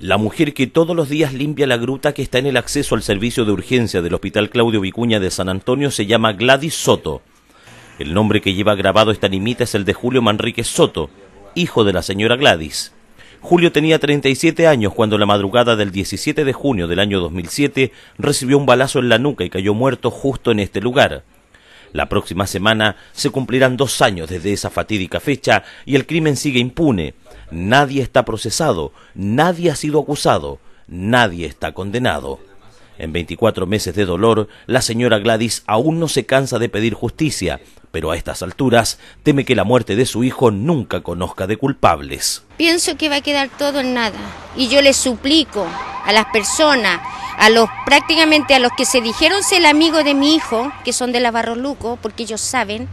La mujer que todos los días limpia la gruta que está en el acceso al servicio de urgencia del Hospital Claudio Vicuña de San Antonio se llama Gladys Soto. El nombre que lleva grabado esta limita es el de Julio Manrique Soto, hijo de la señora Gladys. Julio tenía 37 años cuando la madrugada del 17 de junio del año 2007 recibió un balazo en la nuca y cayó muerto justo en este lugar. La próxima semana se cumplirán dos años desde esa fatídica fecha y el crimen sigue impune Nadie está procesado, nadie ha sido acusado, nadie está condenado. En 24 meses de dolor, la señora Gladys aún no se cansa de pedir justicia, pero a estas alturas teme que la muerte de su hijo nunca conozca de culpables. Pienso que va a quedar todo en nada, y yo le suplico a las personas, a los prácticamente a los que se dijeron ser el amigo de mi hijo, que son de la Barro Luco, porque ellos saben,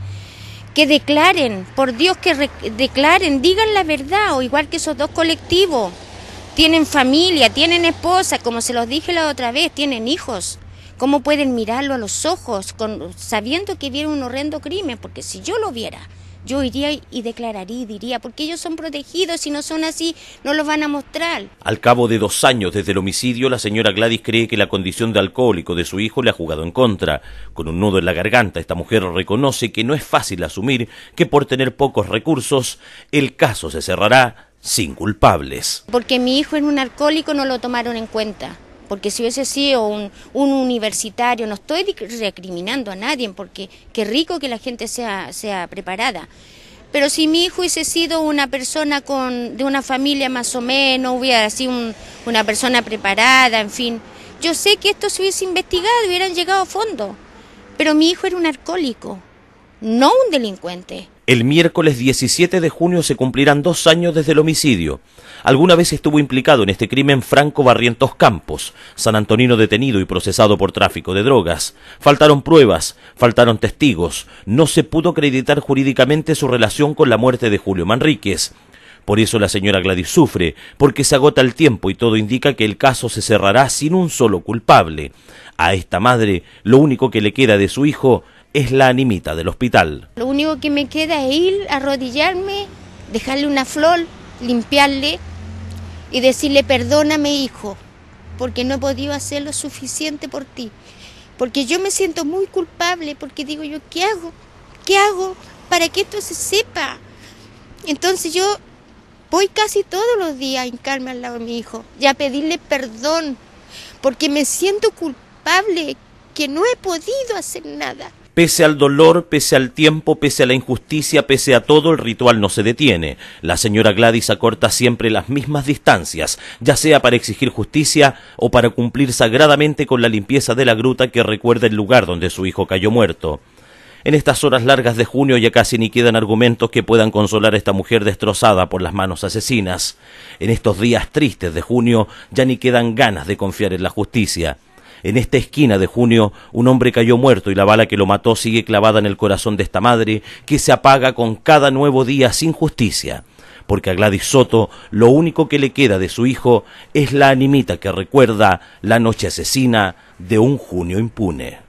que declaren, por Dios que declaren, digan la verdad, o igual que esos dos colectivos. Tienen familia, tienen esposa, como se los dije la otra vez, tienen hijos. ¿Cómo pueden mirarlo a los ojos con, sabiendo que vieron un horrendo crimen? Porque si yo lo viera, yo iría y declararía y diría, porque ellos son protegidos, si no son así, no los van a mostrar. Al cabo de dos años desde el homicidio, la señora Gladys cree que la condición de alcohólico de su hijo le ha jugado en contra. Con un nudo en la garganta, esta mujer reconoce que no es fácil asumir que por tener pocos recursos, el caso se cerrará sin culpables. Porque mi hijo es un alcohólico, no lo tomaron en cuenta porque si hubiese sido un, universitario, no estoy recriminando a nadie, porque qué rico que la gente sea, sea preparada. Pero si mi hijo hubiese sido una persona con, de una familia más o menos, hubiera sido una persona preparada, en fin, yo sé que esto se hubiese investigado, hubieran llegado a fondo. Pero mi hijo era un alcohólico, no un delincuente. El miércoles 17 de junio se cumplirán dos años desde el homicidio. Alguna vez estuvo implicado en este crimen Franco Barrientos Campos, San Antonino detenido y procesado por tráfico de drogas. Faltaron pruebas, faltaron testigos, no se pudo acreditar jurídicamente su relación con la muerte de Julio Manríquez. Por eso la señora Gladys sufre, porque se agota el tiempo y todo indica que el caso se cerrará sin un solo culpable. A esta madre lo único que le queda de su hijo es la animita del hospital. Lo único que me queda es ir, arrodillarme, dejarle una flor, limpiarle y decirle mi hijo, porque no he podido hacer lo suficiente por ti. Porque yo me siento muy culpable, porque digo yo, ¿qué hago? ¿Qué hago para que esto se sepa? Entonces yo voy casi todos los días a hincarme al lado de mi hijo y a pedirle perdón, porque me siento culpable que no he podido hacer nada. Pese al dolor, pese al tiempo, pese a la injusticia, pese a todo, el ritual no se detiene. La señora Gladys acorta siempre las mismas distancias, ya sea para exigir justicia o para cumplir sagradamente con la limpieza de la gruta que recuerda el lugar donde su hijo cayó muerto. En estas horas largas de junio ya casi ni quedan argumentos que puedan consolar a esta mujer destrozada por las manos asesinas. En estos días tristes de junio ya ni quedan ganas de confiar en la justicia. En esta esquina de junio, un hombre cayó muerto y la bala que lo mató sigue clavada en el corazón de esta madre que se apaga con cada nuevo día sin justicia porque a Gladys Soto lo único que le queda de su hijo es la animita que recuerda la noche asesina de un junio impune.